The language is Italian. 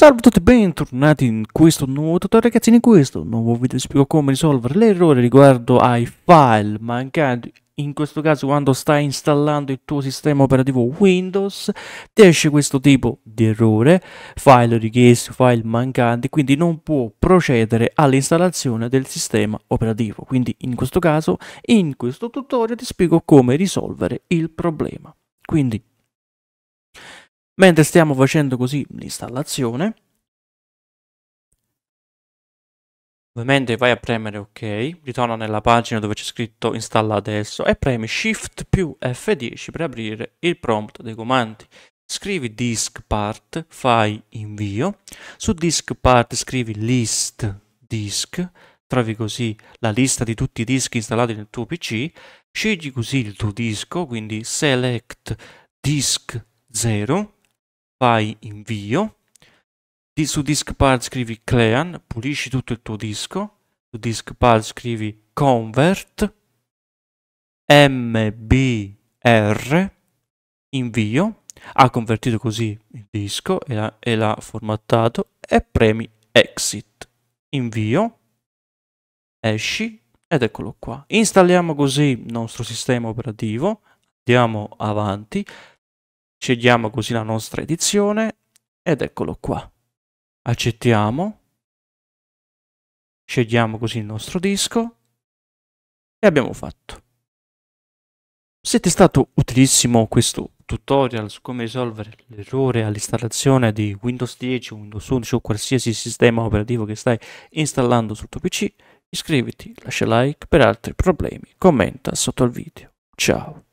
Salve a tutti e bentornati in questo nuovo tutorial ragazzi, in questo nuovo video vi spiego come risolvere l'errore riguardo ai file mancanti in questo caso quando stai installando il tuo sistema operativo Windows ti esce questo tipo di errore file richiesti, file mancanti quindi non può procedere all'installazione del sistema operativo quindi in questo caso in questo tutorial ti spiego come risolvere il problema quindi Mentre stiamo facendo così l'installazione, ovviamente vai a premere ok, ritorna nella pagina dove c'è scritto installa adesso e premi Shift più F10 per aprire il prompt dei comandi. Scrivi disk part, fai invio, su disk part scrivi list disk, trovi così la lista di tutti i dischi installati nel tuo PC, scegli così il tuo disco, quindi select disk 0, fai invio, di, su diskpad scrivi clean, pulisci tutto il tuo disco, su diskpad scrivi convert, mbr, invio, ha convertito così il disco e l'ha formattato e premi exit, invio, esci ed eccolo qua. Installiamo così il nostro sistema operativo, andiamo avanti, Scegliamo così la nostra edizione ed eccolo qua. Accettiamo. Scegliamo così il nostro disco e abbiamo fatto. Se ti è stato utilissimo questo tutorial su come risolvere l'errore all'installazione di Windows 10 Windows 11 o qualsiasi sistema operativo che stai installando sul tuo PC, iscriviti, lascia like per altri problemi, commenta sotto al video. Ciao!